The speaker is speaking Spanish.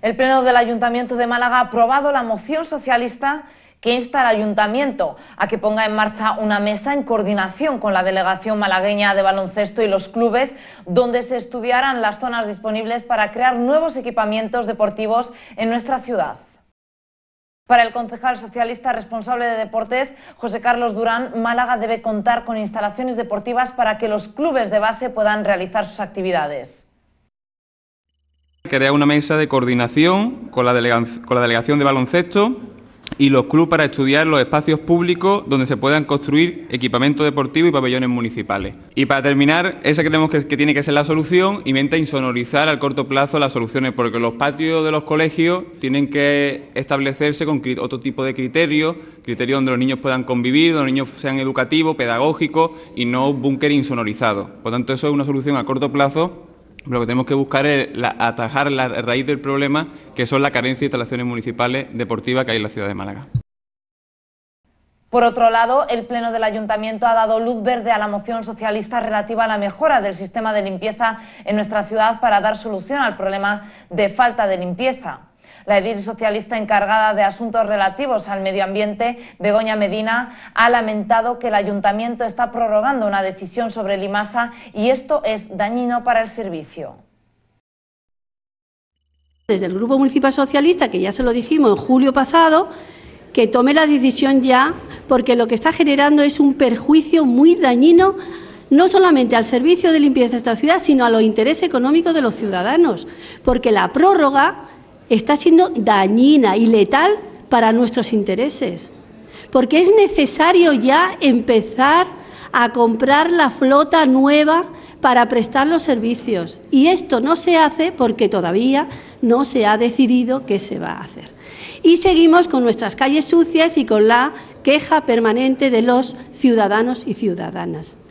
El Pleno del Ayuntamiento de Málaga ha aprobado la moción socialista que insta al Ayuntamiento a que ponga en marcha una mesa en coordinación con la Delegación Malagueña de Baloncesto y los clubes, donde se estudiarán las zonas disponibles para crear nuevos equipamientos deportivos en nuestra ciudad. Para el concejal socialista responsable de deportes, José Carlos Durán, Málaga debe contar con instalaciones deportivas para que los clubes de base puedan realizar sus actividades. Crear una mesa de coordinación con la, con la delegación de baloncesto y los clubes para estudiar los espacios públicos donde se puedan construir equipamiento deportivo y pabellones municipales. Y para terminar, esa creemos que, tiene que ser la solución y insonorizar al corto plazo las soluciones, porque los patios de los colegios tienen que establecerse con otro tipo de criterios, criterios donde los niños puedan convivir, donde los niños sean educativos, pedagógicos y no búnker insonorizado. Por tanto, eso es una solución a corto plazo lo que tenemos que buscar es atajar la raíz del problema, que son la carencia de instalaciones municipales deportivas que hay en la ciudad de Málaga. Por otro lado, el Pleno del Ayuntamiento ha dado luz verde a la moción socialista relativa a la mejora del sistema de limpieza en nuestra ciudad para dar solución al problema de falta de limpieza. La edil socialista encargada de asuntos relativos al medio ambiente, Begoña Medina, ha lamentado que el ayuntamiento está prorrogando una decisión sobre Limasa y esto es dañino para el servicio. Desde el Grupo Municipal Socialista, que ya se lo dijimos en julio pasado, que tome la decisión ya, porque lo que está generando es un perjuicio muy dañino, no solamente al servicio de limpieza de esta ciudad, sino a los intereses económicos de los ciudadanos, porque la prórroga está siendo dañina y letal para nuestros intereses. Porque es necesario ya empezar a comprar la flota nueva para prestar los servicios. Y esto no se hace porque todavía no se ha decidido qué se va a hacer. Y seguimos con nuestras calles sucias y con la queja permanente de los ciudadanos y ciudadanas.